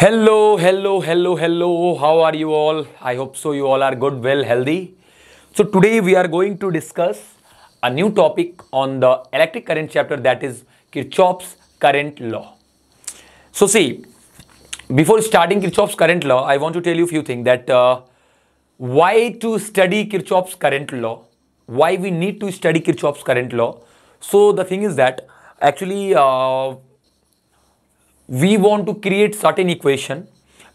hello hello hello hello how are you all i hope so you all are good well healthy so today we are going to discuss a new topic on the electric current chapter that is kirchhoff's current law so see before starting kirchhoff's current law i want to tell you a few things that uh, why to study kirchhoff's current law why we need to study kirchhoff's current law so the thing is that actually uh, we want to create certain equation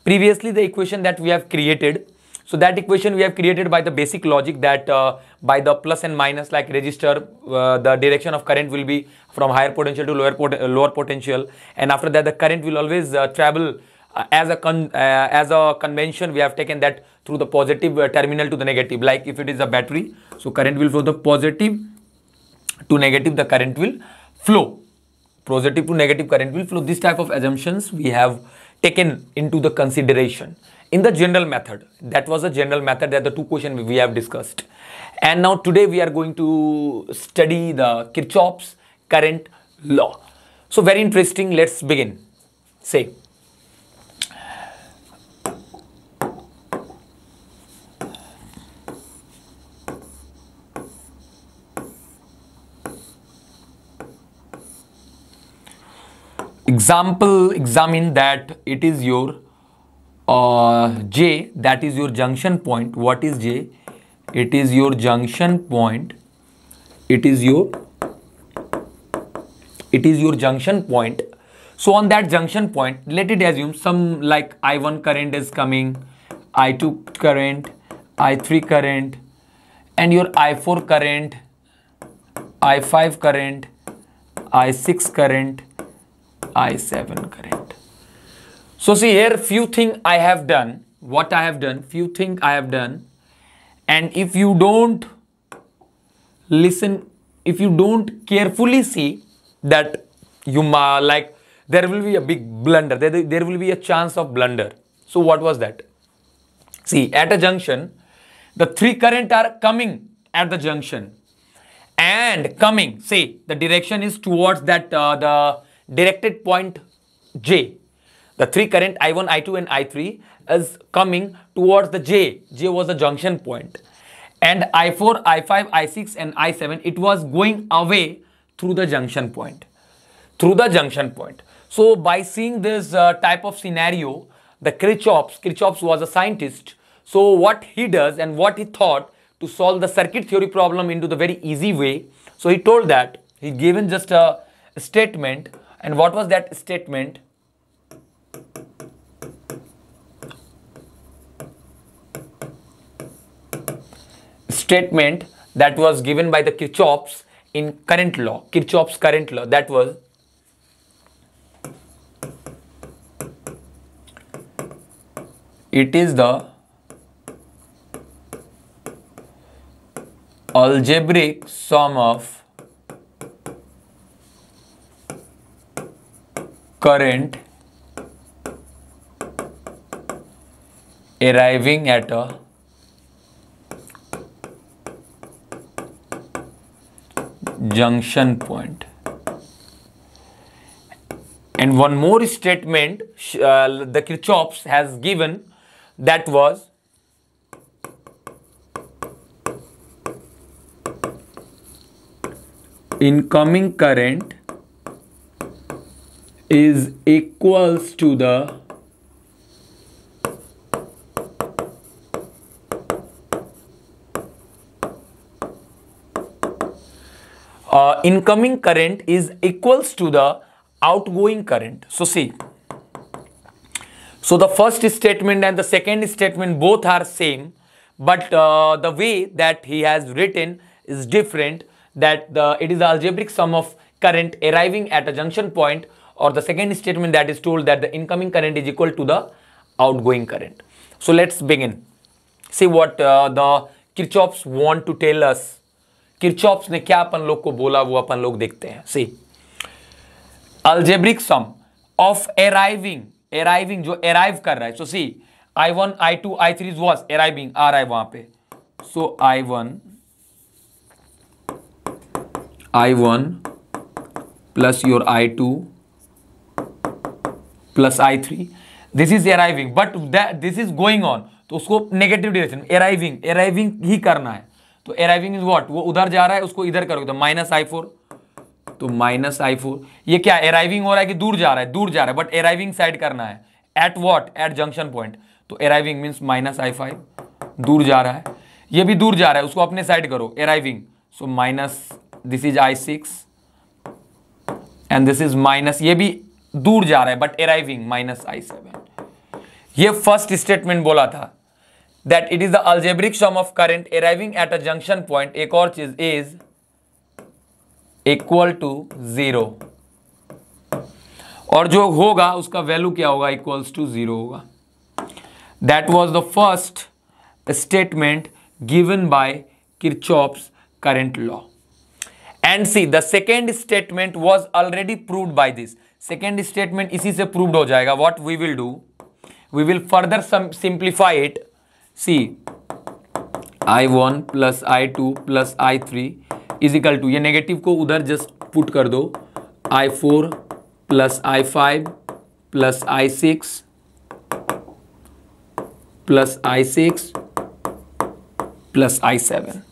previously the equation that we have created so that equation we have created by the basic logic that uh, by the plus and minus like register, uh, the direction of current will be from higher potential to lower, pot lower potential. And after that, the current will always uh, travel uh, as a uh, as a convention. We have taken that through the positive uh, terminal to the negative. Like if it is a battery, so current will flow the positive to negative, the current will flow positive to negative current will flow. This type of assumptions we have taken into the consideration in the general method. That was the general method that the two questions we have discussed. And now today we are going to study the Kirchhoff's current law. So very interesting. Let's begin. Say. example examine that it is your uh, J that is your junction point what is J it is your junction point it is your it is your junction point so on that junction point let it assume some like I1 current is coming I2 current I3 current and your I4 current I5 current I6 current i7 correct so see here few things i have done what i have done few things i have done and if you don't listen if you don't carefully see that you like there will be a big blunder there, there will be a chance of blunder so what was that see at a junction the three current are coming at the junction and coming say the direction is towards that uh, the directed point J. The three current I1, I2 and I3 is coming towards the J. J was the junction point. And I4, I5, I6 and I7, it was going away through the junction point. Through the junction point. So by seeing this uh, type of scenario, the Kirchhoffs, Kirchhoffs was a scientist. So what he does and what he thought to solve the circuit theory problem into the very easy way. So he told that, he given just a statement and what was that statement? Statement that was given by the Kirchhoff's in current law, Kirchhoff's current law, that was it is the algebraic sum of current arriving at a junction point and one more statement uh, the Kirchhoffs has given that was incoming current is equals to the uh, incoming current is equals to the outgoing current. So see, so the first statement and the second statement both are same, but uh, the way that he has written is different that the, it is the algebraic sum of current arriving at a junction point or the second statement that is told that the incoming current is equal to the outgoing current. So let's begin. See what uh, the Kirchhoffs want to tell us. Kirchhoffs ne kya apan log ko bola wo apan log dekhte hain see algebraic sum of arriving arriving jo arrive kar raha hai so see i1 i2 i3 is was arriving r i wahan pe so i1 i1 plus your i2 plus I three this is arriving but this is going on तो उसको negative direction arriving arriving ही करना है तो arriving is what वो उधर जा रहा है उसको इधर करोगे तो माइनस आई फोर तो माइनस आई फोर ये क्या अराइविंग हो रहा है कि दूर जा रहा है दूर जा रहा है बट अराइविंग साइड करना है at what at junction point तो arriving means minus I five दूर जा रहा है ये भी दूर जा रहा है उसको अपने साइड करो arriving so minus this is I six and this is minus ये भी दूर जा रहा है but arriving minus I seven यह फर्स्ट स्टेटमेंट बोला था that it is the algebraic sum of current arriving at a junction point एक और चीज इज इक्वल टू जीरो और जो होगा उसका वैल्यू क्या होगा इक्वल्स टू जीरो होगा that was the first statement given by Kirchhoff's current law and see the second statement was already prove by this second statement इसी से प्रूव्ड हो जाएगा what we will do we will further simplify it see I one plus I two plus I three is equal to ये negative को उधर just put कर दो I four plus I five plus I six plus I six plus I seven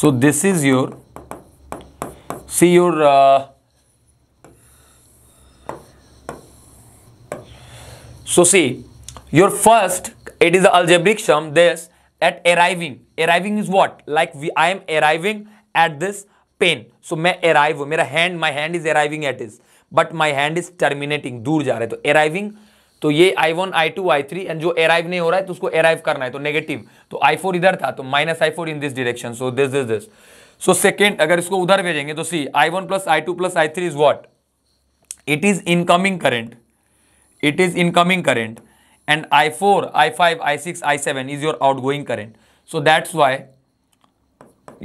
so this is your see your uh, so see your first it is the algebraic sum this at arriving arriving is what like we, i am arriving at this pen so mai arrive mera hand my hand is arriving at is but my hand is terminating dur ja जा रहा है तो arriving तो ये I one I two I three and जो arrive नहीं हो रहा है तो उसको एराइव करना है तो नेगेटिव तो आई फोर इधर था तो minus I four in this direction so this is this so second अगर इसको उधर भेजेंगे तो see I one plus I two plus I three is what it is incoming current it is incoming current and I four I five I six I seven is your outgoing current so that's why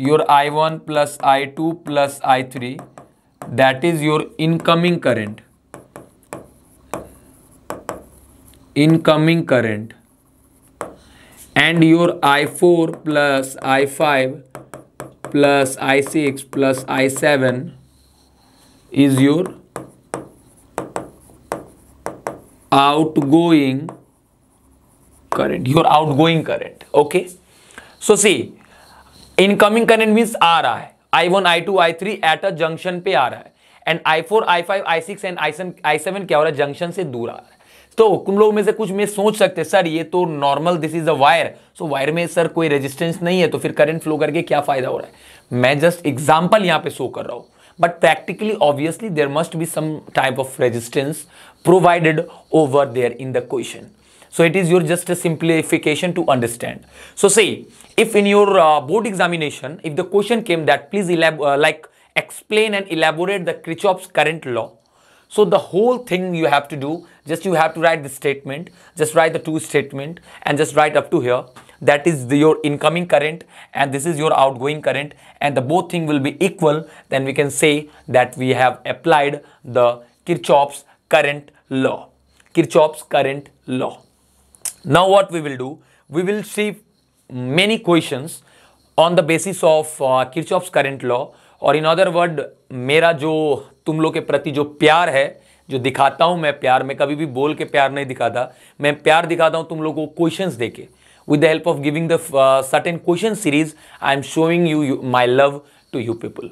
your I one plus I two plus I three that is your incoming current incoming current and your I four plus I five plus I six plus I seven is your outgoing current your outgoing current okay so see incoming current means आ रहा है I one I two I three at a junction पे आ रहा है and I four I five I six and I seven क्या हो रहा है जंक्शन से दूर आ रहा है तो उन लोगों में से कुछ में सोच सकते हैं सर ये तो normal this is a wire so wire में सर कोई रेजिस्टेंस नहीं है तो फिर करंट फ्लो करके क्या फायदा हो रहा है मैं जस्ट एग्जाम्पल यहां पे शो कर रहा हूं but practically obviously there must be some type of resistance provided over there in the question so it is your just simplification to understand so see if in your board examination if the question came that please like explain and elaborate the Kirchhoff current law So the whole thing you have to do, just you have to write the statement, just write the two statement and just write up to here. That is the, your incoming current and this is your outgoing current and the both thing will be equal. Then we can say that we have applied the Kirchhoff's current law. Kirchhoff's current law. Now what we will do, we will see many questions on the basis of uh, Kirchhoff's current law और in other word मेरा जो तुम लोग के प्रति जो प्यार है जो दिखाता हूँ मैं प्यार मैं कभी भी बोल के प्यार नहीं दिखाता मैं प्यार दिखाता हूँ तुम लोगों को क्वेश्चन दे के with the help of giving the certain question series I am showing you my love to you people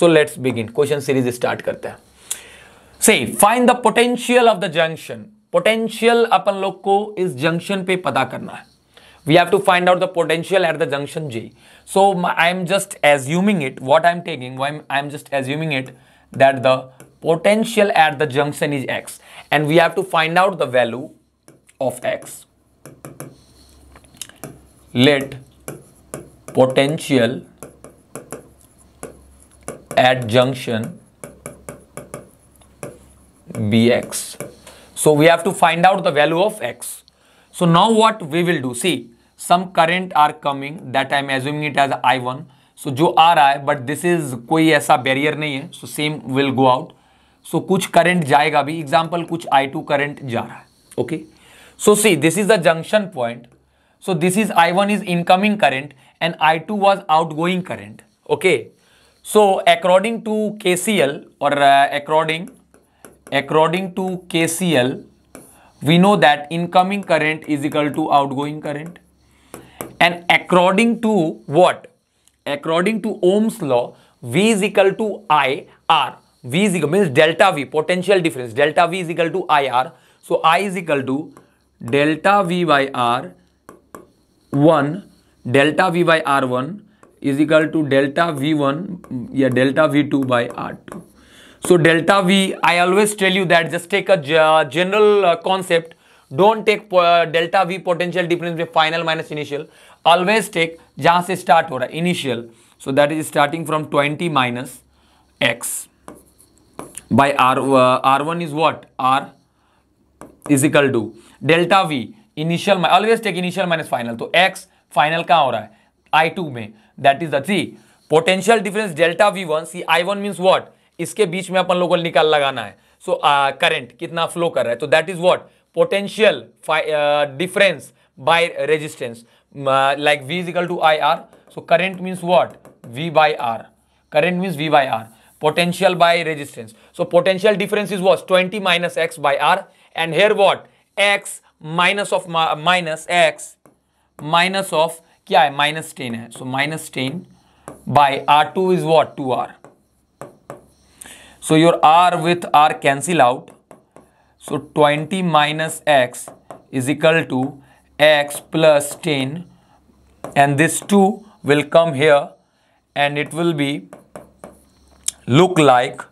so let's begin question series start करते हैं सही find the potential of the junction potential अपन लोग को इस junction पे पता करना है we have to find out the potential at the junction J. So I'm just assuming it, what I'm taking, I'm, I'm just assuming it that the potential at the junction is X and we have to find out the value of X. Let potential at junction bx. So we have to find out the value of x. So now what we will do, see some current are coming that I am assuming it as I one so जो आ रहा है but this is कोई ऐसा barrier नहीं है so same will go out so कुछ current जाएगा भी एग्जाम्पल कुछ आई टू करंट जा रहा है okay so see this is the junction point so this is I one is incoming current and I two was outgoing current okay so according to K C L और according according to K C L we know that incoming current is equal to outgoing current And according to what? According to Ohm's law, V is equal to I R. V is equal means delta V, potential difference. Delta V is equal to I R. So I is equal to delta V by R 1 delta V by R1 is equal to delta V1 yeah delta V2 by R2. So delta V, I always tell you that just take a general uh, concept don't take delta V potential difference में final minus initial always take जहां से start हो रहा है initial so that is starting from twenty minus X by R R one is what R is equal to delta V initial always take initial minus final तो X final कहाँ हो रहा है आई टू में that is the potential difference delta V one see I one means what इसके बीच में अपन लोगों को निकाल लगाना है सो so, करेंट uh, कितना फ्लो कर रहा है तो that is what potential uh, difference by resistance uh, like V is equal to IR. So current means what? V by R. Current means V by R. Potential by resistance. So potential difference is what? 20 minus X by R. And here what? X minus of minus X minus of क्या है minus ten है so minus ten by R two is what two R so your R with R cancel out So 20 minus x is equal to x plus 10 and this 2 will come here and it will be look like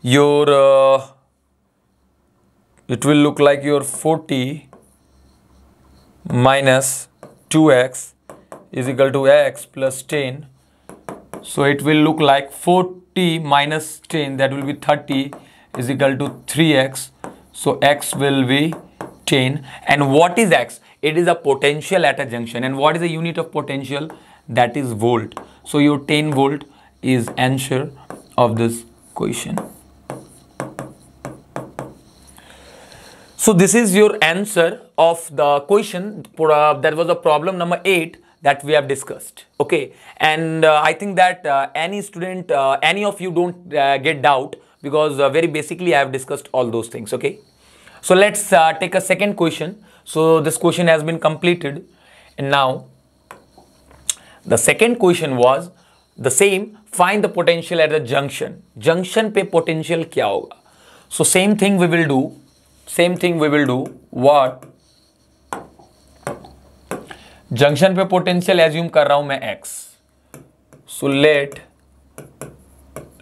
your uh, it will look like your 40 minus 2x is equal to x plus 10 so it will look like 40 minus 10 that will be 30 is equal to 3x so x will be 10. And what is x? It is a potential at a junction. And what is the unit of potential? That is volt. So your 10 volt is answer of this question. So this is your answer of the question. Uh, that was a problem number 8 that we have discussed okay and uh, i think that uh, any student uh, any of you don't uh, get doubt because uh, very basically I have discussed all those things. Okay. So let's uh, take a second question. So this question has been completed and now the second question was the same find the potential at the junction. Junction pe potential kya hoga? So same thing we will do. Same thing we will do. What? pe potential? Assume kar raha hu हूं x. So let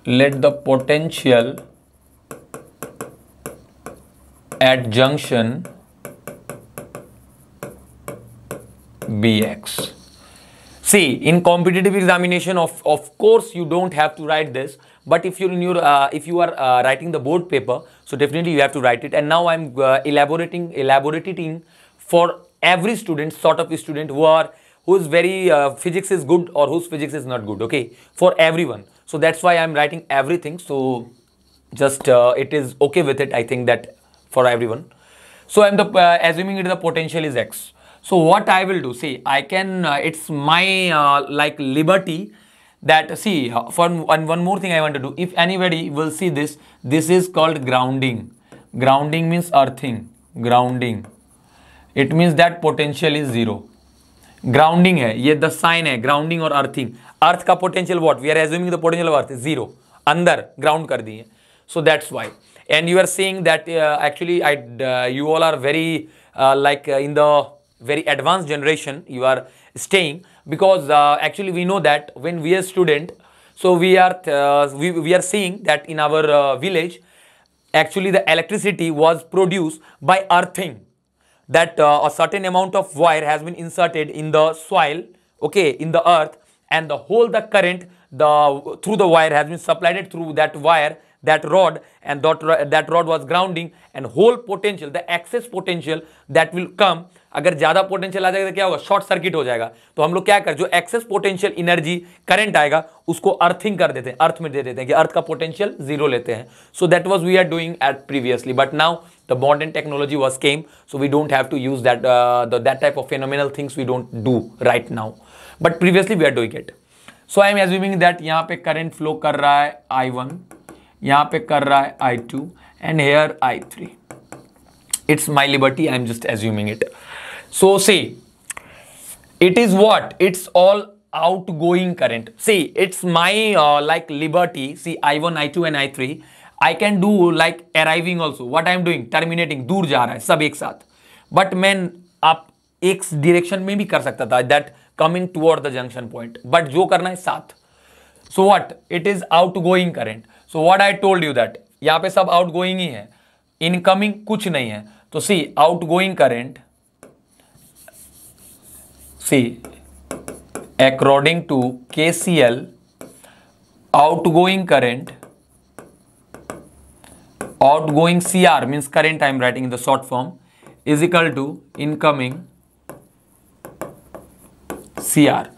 let the potential at junction bx. See, in competitive examination, of, of course, you don't have to write this. But if you're in your, uh, if you are uh, writing the board paper, so definitely you have to write it. And now I'm uh, elaborating, elaborating for every student, sort of student who are, whose very uh, physics is good or whose physics is not good. Okay, for everyone. So that's why I'm writing everything. So just uh, it is okay with it. I think that for everyone. So I'm the uh, assuming it is the potential is x. So what I will do, see, I can, uh, it's my uh, like liberty that, see, for one, one more thing I want to do, if anybody will see this, this is called grounding. Grounding means earthing, grounding. It means that potential is zero. Grounding grounding है the sign है Grounding or earthing. Earth potential what we are assuming the potential potential earth zero अंदर ground कर दिए So that's why. And you are saying that uh, actually I you all are very like in the very advanced generation you are staying because uh, actually we know that when we are student so we are uh, we, we are seeing that in our village actually the electricity was produced by earthing that a certain amount of wire has been inserted in the soil okay in the earth and the whole the current the through the wire has been supplied it through that wire that rod and that, that rod was grounding and whole potential the excess potential that will come अगर ज़्यादा potential आ जाएगा तो क्या होगा short circuit हो जाएगा तो हम लोग क्या कर जो एक्सेस पोटेंशियल एनर्जी करंट आएगा उसको अर्थिंग कर देते हैं अर्थ में दे देते हैं कि अर्थ का पोटेंशियल जीरो लेते हैं so that was we are doing at previously but now the modern technology was came so we don't have to use that that type of phenomenal things we don't do right now but previously we are doing it so I am assuming that यहाँ पे current flow कर रहा है I one यहाँ पे कर रहा है I two and here I three it's my liberty I am just assuming it so say it's all outgoing current see it's my like liberty see I one I two and I three I can do like arriving also what I am doing terminating दूर जा रहा है सब एक साथ but man आप एक direction में भी कर सकता था that coming toward the junction point but जो करना है साथ so what it is outgoing current so what I told you that यहां पर सब आउट गोइंग ही है इनकमिंग कुछ नहीं है तो see outgoing current see according to K C L outgoing current outgoing C R means current I am writing in the short form is equal to incoming CR.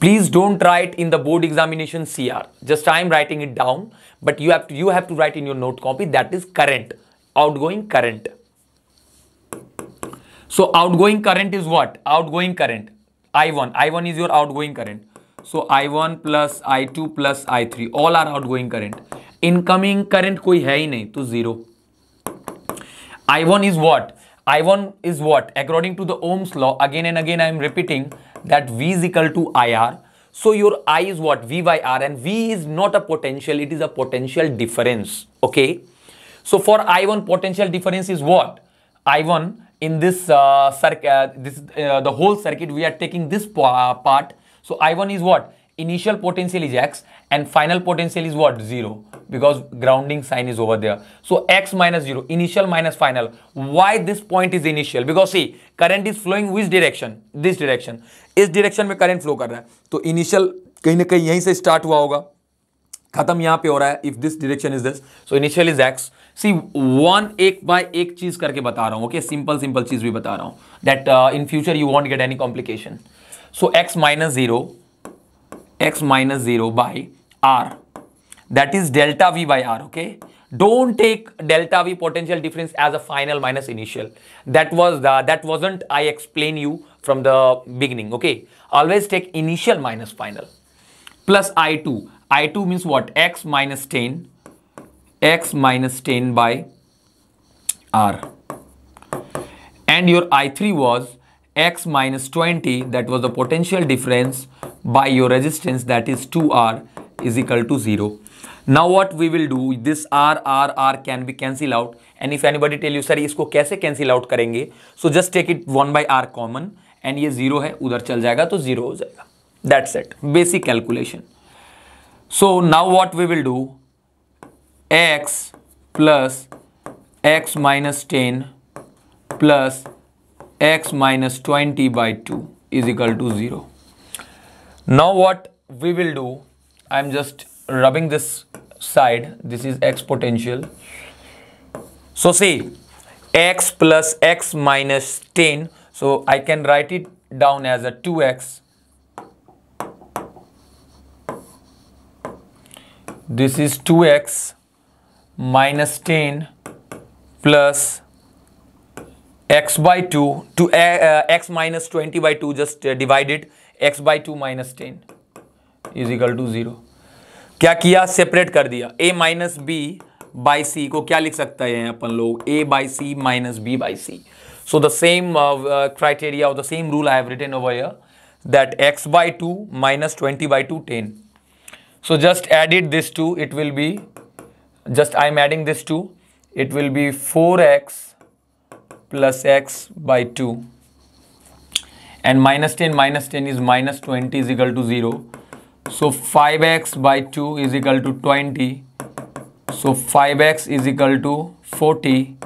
Please don't write in the board examination CR. Just I am writing it down, but you have to you have to write in your note copy that is current, outgoing current. So outgoing current is what? Outgoing current. I1. I1 is your outgoing current. So I1 plus I2 plus I3 all are outgoing current. Incoming current कोई है ही नहीं तो zero. I1 is what? I1 is what? According to the Ohm's law, again and again I am repeating that V is equal to IR. So your I is what? V by R and V is not a potential, it is a potential difference. Okay. So for I1 potential difference is what? I1 in this uh, circuit, uh, this uh, the whole circuit we are taking this part. So I1 is what? Initial potential is X and final potential is what? 0. because grounding sign is over there. So x minus 0, initial minus final. Why this point is initial? Because see, current is flowing which direction? This direction. इस direction में current flow कर रहा है तो initial कहीं ना कहीं यहीं से स्टार्ट हुआ होगा खत्म यहां पे हो रहा है if this direction is this so initial is X C one एक बाय एक चीज करके बता रहा हूं ओके सिंपल सिंपल चीज भी बता रहा हूं that in future you won't get any complication so X minus zero X minus zero by R that is delta V by R, okay? Don't take delta V potential difference as a final minus initial. That was the, that wasn't I explain you from the beginning, okay? Always take initial minus final plus I2. I2 means what? X minus 10, X minus 10 by R. And your I3 was X minus 20, that was the potential difference by your resistance that is 2R is equal to 0 now what we will do this r r r can be cancel out and if anybody tell you sir isko kaise cancel out karenge? so just take it one by r common and ye zero hai. Udhar chal jayega, to zero ho jayega. that's it basic calculation so now what we will do x plus x minus 10 plus x minus 20 by 2 is equal to 0 now what we will do i'm just rubbing this side this is x potential so see x plus x minus 10 so I can write it down as a 2x this is 2x minus 10 plus x by 2 to uh, uh, x minus 20 by 2 just uh, divide it x by 2 minus 10 is equal to 0 क्या किया separate कर दिया A minus B by C को क्या लिख सकते हैं अपन लोग A by C minus B by C so the same criteria of the same rule I have that X by two minus twenty by two ten so just add it this to it will be just I am adding this to it will be four X plus X by two and minus ten minus ten is minus twenty is equal to zero So 5x by 2 is equal to 20. So 5x is equal to 40.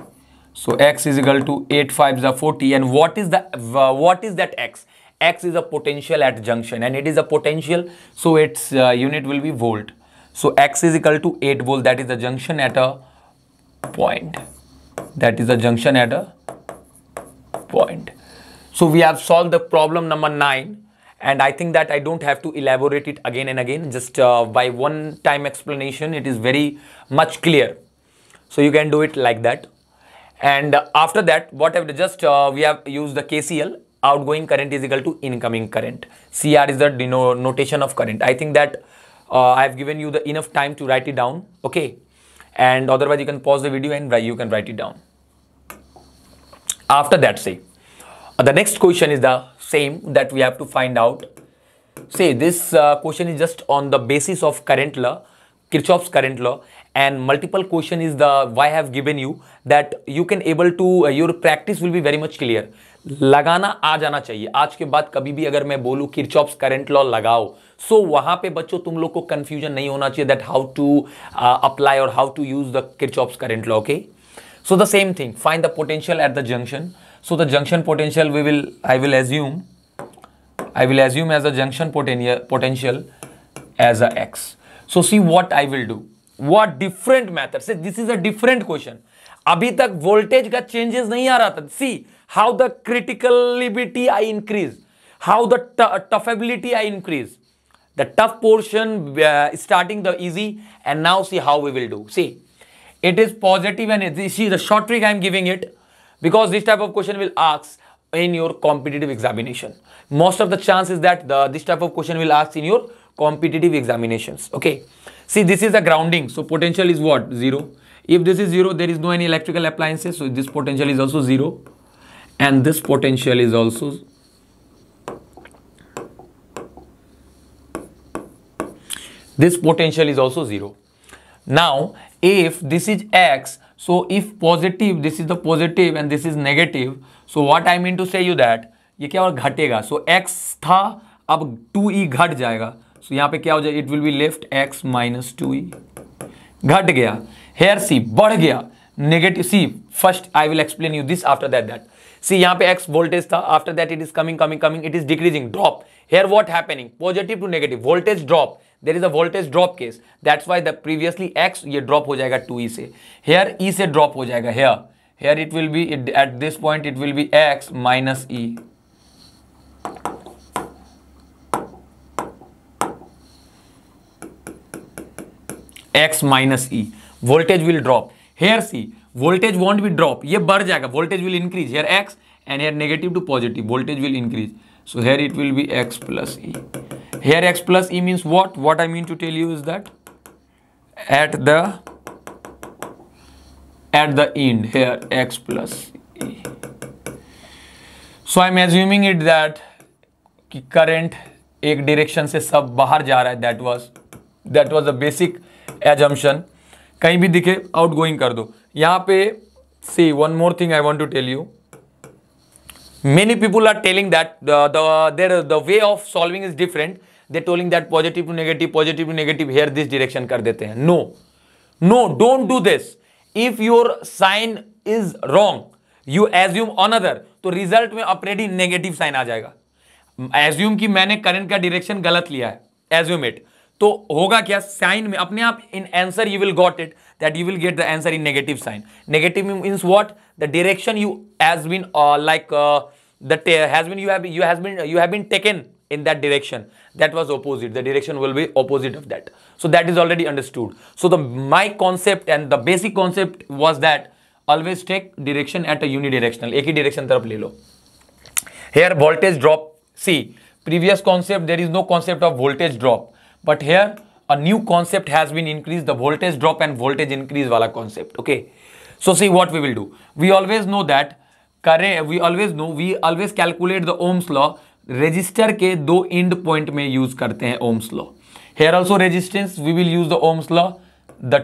So x is equal to 8 5s are 40. And what is the uh, what is that x? X is a potential at junction and it is a potential. So its uh, unit will be volt. So x is equal to 8 volt. That is the junction at a point. That is the junction at a point. So we have solved the problem number 9 and I think that I don't have to elaborate it again and again just uh, by one time explanation it is very much clear so you can do it like that and after that what I've just uh, we have used the KCL outgoing current is equal to incoming current CR is the notation of current I think that uh, I've given you the enough time to write it down okay and otherwise you can pause the video and you can write it down after that say the next question is the same that we have to find out. Say this uh, question is just on the basis of current law, Kirchhoff's current law and multiple question is the why I have given you that you can able to uh, your practice will be very much clear. लगाना आ जाना चाहिए आज के बाद कभी भी अगर मैं बोलूँ किरचॉप्स करेंट लॉ लगाओ सो so, वहाँ पे बच्चों तुम लोग को कन्फ्यूजन नहीं होना चाहिए दैट हाउ टू अप्लाई और how to use the Kirchhoff's current law okay so the same thing find the potential at the junction So the junction potential we will, I will assume, I will assume as a junction poten potential as a x. So see what I will do. What different method? See, this is a different question. Abhi tak voltage ka changes nahi आ See how the critical the I increase. How the the I increase. the tough portion uh, starting the easy and now see how we will do see it is positive and see the short trick i am giving it because this type of question will ask in your competitive examination. Most of the chances that the, this type of question will ask in your competitive examinations. Okay. See, this is a grounding. So potential is what? Zero. If this is zero, there is no any electrical appliances. So this potential is also zero. And this potential is also this potential is also zero. Now, if this is x so if positive this is the positive and this is negative so what i mean to say you that ये क्या और घटेगा सो so, x था अब 2e घट जाएगा सो so, यहाँ पे क्या हो जाएगा it will be left x minus two e। घट गया हेयर सी बढ़ गया negative see first I will explain you this after that that see यहाँ पे x वोल्टेज था after that it is coming coming coming it is decreasing drop here what happening positive to negative voltage drop there is a voltage drop case that's why the previously X ये drop हो जाएगा to ई से here E e से drop e हो जाएगा here here it will be at this point it will be X minus E X minus E voltage will drop here see voltage won't be drop ये बढ़ जाएगा voltage will increase here X and here negative to positive voltage will increase so here it will be x plus e here x plus e means what what i mean to tell you is that at the at the end here x plus e so i'm assuming it that ki current ek direction se sab bahar ja raha hai that was that was a basic assumption कहीं bhi dikhe outgoing kar do yahan pe see one more thing i want to tell you many people are telling that the, the their the way of solving is different they telling that positive to negative positive to negative here this direction kar dete hain no no don't do this if your sign is wrong you assume another to result mein already negative sign aa jayega assume ki maine current ka direction galat liya hai assume it तो होगा क्या sign में अपने आप in answer you will got it that you will get the answer in negative sign negative means what the direction you has been uh, like uh, the has been you have you has been you have been taken in that direction that was opposite the direction will be opposite of that so that is already understood so the my concept and the basic concept was that always take direction at a unidirectional ek hi direction taraf le lo here voltage drop see previous concept there is no concept of voltage drop but here a new concept has been increased the voltage drop and voltage increase wala concept okay So see what we will do. We always know that, we always know we always calculate the Ohm's law register के दो end point में use करते हैं Ohm's law here also resistance we will use the Ohm's law the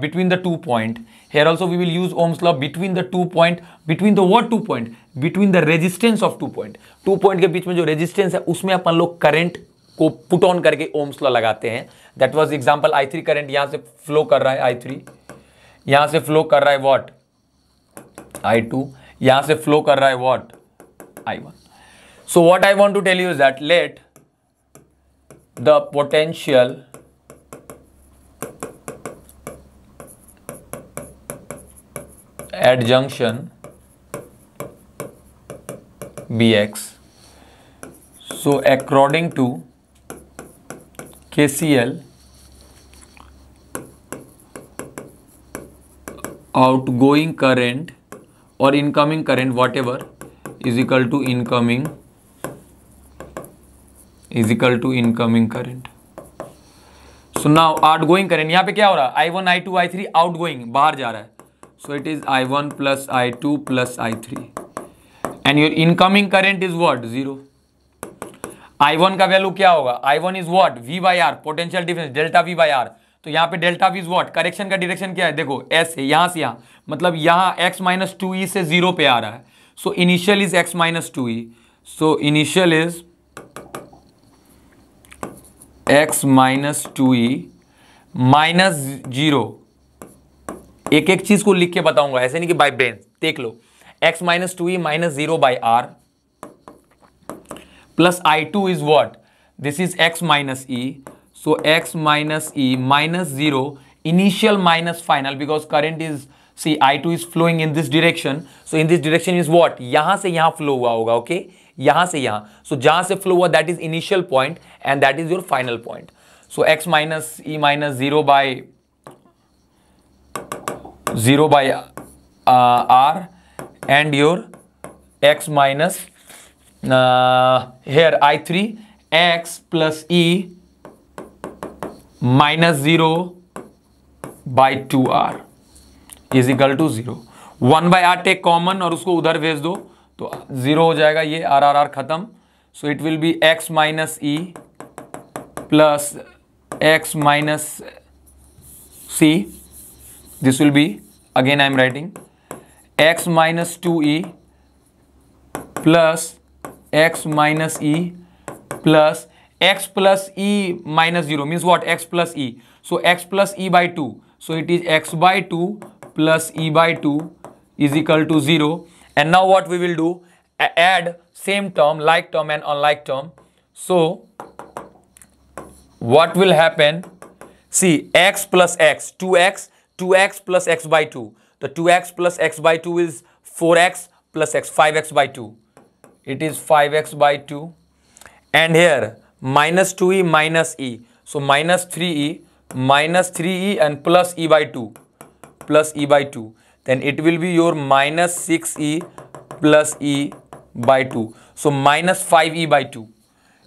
between the two point here also we will use Ohm's law between the two point between the what two point between the resistance of two point two point के बीच में जो resistance है उसमें अपन लोग current को put on करके Ohm's law लगाते हैं that was example I three current यहाँ से फ्लो कर रहा है आई थ्री यहां से फ्लो कर रहा है वॉट आई टू यहां से फ्लो कर रहा है what I one so what I want to tell you that let the potential at junction be X so according to K C L outgoing current or incoming current whatever is equal to incoming is to incoming current so so outgoing current यहाँ पे क्या हो रहा है I one I two I three outgoing बाहर जा रहा है so it is I one plus I two plus I three and your incoming current is what zero I one का वैल्यू क्या होगा I one is what V by R potential difference delta V by R तो यहाँ पे delta is what correction का direction क्या है देखो ऐसे यहां यहाँ से यहाँ मतलब यहाँ एक्स माइनस टू ई से जीरो पे आ रहा है so initial is X minus two E so initial is X minus two E minus zero एक एक चीज को लिख के बताऊंगा ऐसे नहीं कि बाई ब्रेन देख लो X minus two E minus zero by R plus I two is what this is X minus E so X minus E minus zero initial minus final because current is C I two is flowing in this direction so in this direction is what यहां से यहां flow हुआ होगा okay okay? यहां से यहां सो so, जहां से फ्लो हुआ that is initial point and that is your final point so X minus E minus zero by zero by R and your X minus here I three X plus E minus zero by two R is equal to zero one by R take common और उसको उधर भेज दो तो zero हो जाएगा ये are R R खत्म so it will be X minus E plus X minus C this will be again I am writing X minus two E plus X minus E plus x plus e minus 0 means what x plus e so x plus e by 2 so it is x by 2 plus e by 2 is equal to 0 and now what we will do add same term like term and unlike term so what will happen see x plus x 2x 2x plus x by 2 the 2x plus x by 2 is 4x plus x 5x by 2 it is 5x by 2 and here minus 2e minus e. So minus 3e minus 3e and plus e by 2 plus e by 2 then it will be your minus 6e plus e by 2 so minus 5e by 2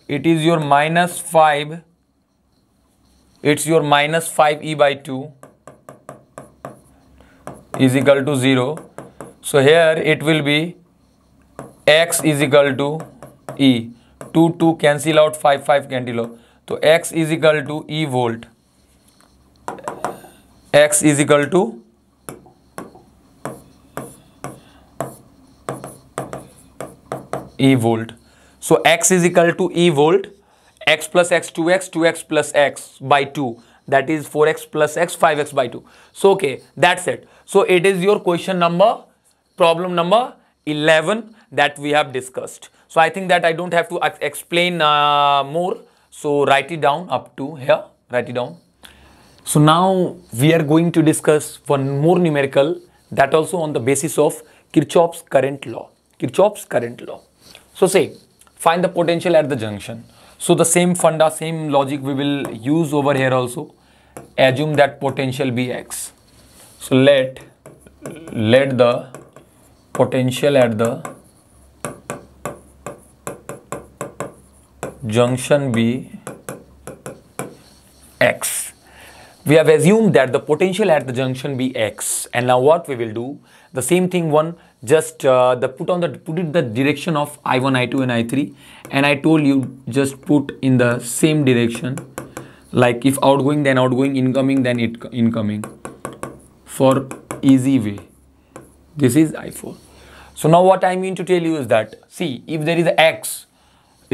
it is your minus 5 it's your minus 5e by 2 is equal to 0 so here it will be x is equal to e to cancel out out five five So x is equal to e volt. X is equal to e volt. so x is equal to e volt x plus x 2x 2x plus x by 2 that is 4x plus x 5x by 2 so okay that's it so it is your question number problem number 11 that we have discussed so I think that I don't have to explain uh, more. So write it down up to here, write it down. So now we are going to discuss one more numerical that also on the basis of Kirchhoff's current law. Kirchhoff's current law. So say, find the potential at the junction. So the same funda, same logic we will use over here also. Assume that potential be x. So let, let the potential at the junction B X. We have assumed that the potential at the junction B X and now what we will do the same thing one just uh, the put on the put it the direction of I1 I2 and I3 and I told you just put in the same direction like if outgoing then outgoing incoming then it incoming for easy way this is I4 so now what I mean to tell you is that see if there is a X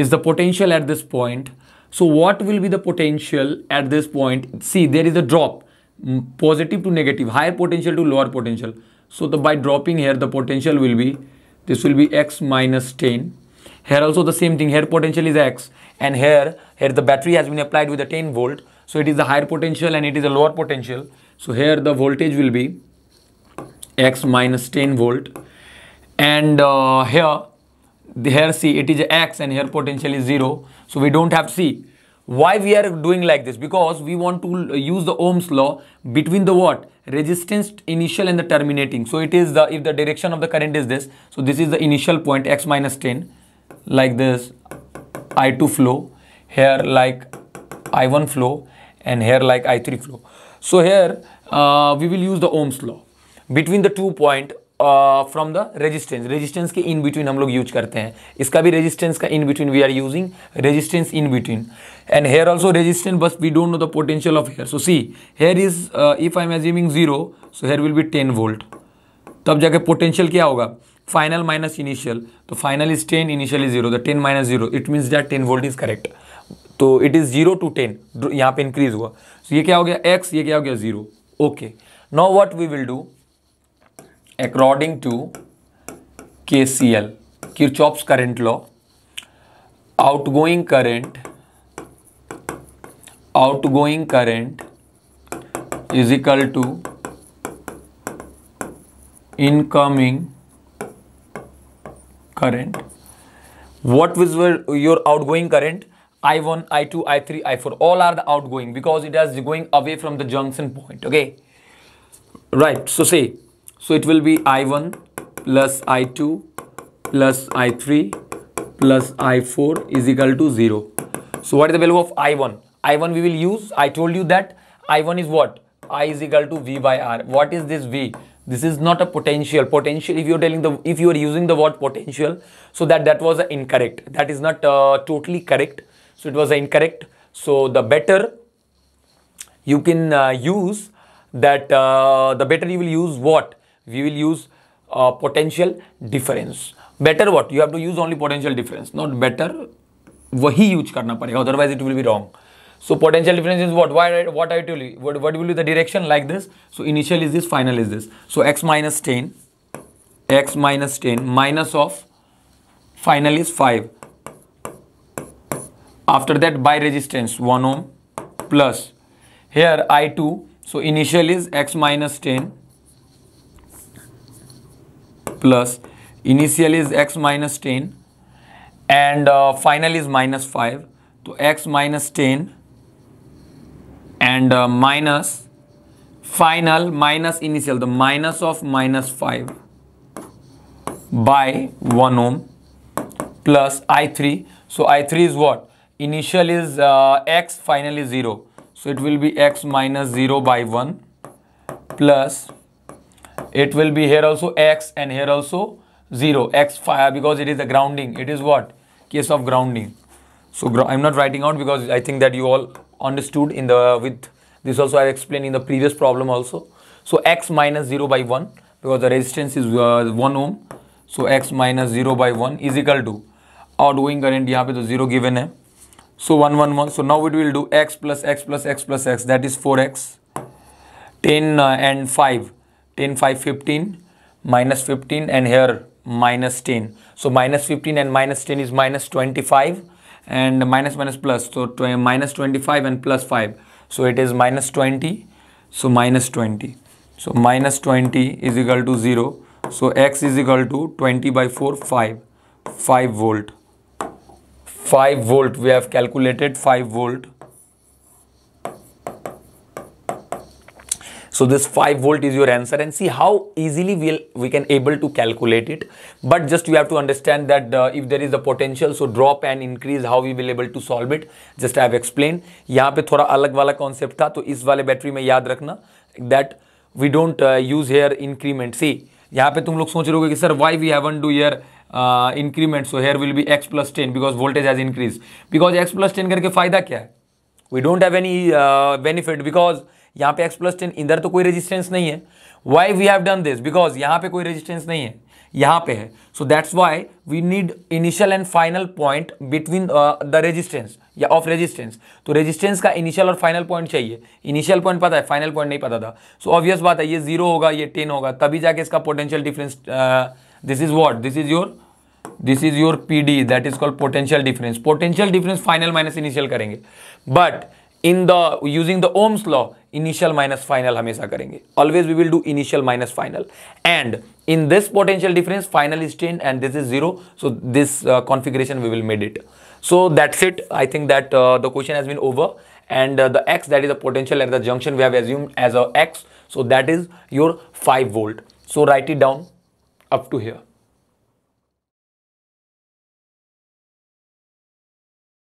is the potential at this point. So what will be the potential at this point? See, there is a drop, mm, positive to negative, higher potential to lower potential. So the by dropping here, the potential will be, this will be x minus 10. Here also the same thing, here potential is x. And here, here the battery has been applied with a 10 volt. So it is the higher potential and it is a lower potential. So here the voltage will be x minus 10 volt. And uh, here here see it is x and here potential is 0 so we don't have c why we are doing like this because we want to use the ohm's law between the what resistance initial and the terminating so it is the if the direction of the current is this so this is the initial point x minus 10 like this i2 flow here like i1 flow and here like i3 flow so here uh, we will use the ohm's law between the two point from the resistance resistance के in between हम लोग use करते हैं इसका भी resistance का in between we are using resistance in between and here also resistance बस we don't know the potential of here so C here is if I am assuming zero so here will be ten volt तब जाके potential क्या होगा final minus initial तो final is ten initial is zero the ten minus zero it means that ten volt is correct तो it is zero to ten यहाँ पे increase हुआ सो so, ये क्या हो गया एक्स ये क्या हो गया zero okay no what we will do according to KCL, Kirchhoff's current law, outgoing current, outgoing current is equal to incoming current. What was your outgoing current? I1, I2, I3, I4 all are the outgoing because it is going away from the junction point. Okay. Right. So say so it will be I1 plus I2 plus I3 plus I4 is equal to 0. So what is the value of I1? I1 we will use. I told you that I1 is what? I is equal to V by R. What is this V? This is not a potential. Potential, if you're telling the, if you are using the word potential, so that that was incorrect. That is not uh, totally correct. So it was incorrect. So the better you can uh, use that, uh, the better you will use what? we will use uh, potential difference better what you have to use only potential difference not better वही use करना पड़ेगा Otherwise it will be wrong. so potential difference is what? Why, what I tell you? What, what will be the direction like this? So initial is this, final is this. So x minus 10, x minus 10 minus of final is 5. After that by resistance 1 ohm plus here I2. So initial is x minus 10 plus initial is x minus 10 and uh, final is minus 5 so x minus 10 and uh, minus final minus initial the minus of minus 5 by 1 ohm plus i3 so i3 is what initial is uh, x final is 0 so it will be x minus 0 by 1 plus it will be here also x and here also 0 x because it is a grounding it is what case of grounding so i'm not writing out because i think that you all understood in the with this also i explained in the previous problem also so x minus 0 by 1 because the resistance is uh, 1 ohm so x minus 0 by 1 is equal to outgoing current यहाँ पे the zero given है so 111 so now it will do x plus x plus x plus x that is 4x 10 uh, and 5 10 5 15 minus 15 and here minus 10 so minus 15 and minus 10 is minus 25 and minus minus plus so tw minus 25 and plus 5 so it is minus 20 so minus 20 so minus 20 is equal to 0 so x is equal to 20 by 4 5 5 volt 5 volt we have calculated 5 volt so this 5 volt is your answer and see how easily we'll, we can able to calculate it but just you have to understand that uh, if there is a potential so drop and increase how we will able to solve it just I have explained यहाँ पे थोड़ा अलग वाला concept था तो इस वाले battery में याद रखना that we don't use here increment see यहाँ पे तुम लोग सोच रहे हो कि sir why we haven't do here increment so here will be X plus ten because voltage has increase because X plus ten करके फायदा क्या है don't have any uh, benefit because यहाँ पे x प्लस टेन इधर तो कोई resistance नहीं है why we have done this because यहाँ पे कोई रेजिस्टेंस नहीं है यहाँ पे है so that's why we need initial and final point between the resistance या ऑफ रेजिस्टेंस तो रेजिस्टेंस का इनिशियल और फाइनल पॉइंट चाहिए इनिशियल पॉइंट पता है फाइनल पॉइंट नहीं पता था सो so, ऑब्वियस बात है ये जीरो होगा ये टेन होगा तभी जाके इसका potential difference this is what this is your this is your P D that is called potential difference potential difference final minus initial करेंगे but in the using the Ohm's law initial minus final हमेशा करेंगे always we will do initial minus final and in this potential difference final is ten and this is zero so this configuration we will made it so that's it I think that the question has been over and the X that is a potential at the junction we have assume as a X so that is your five volt so write it down up to hair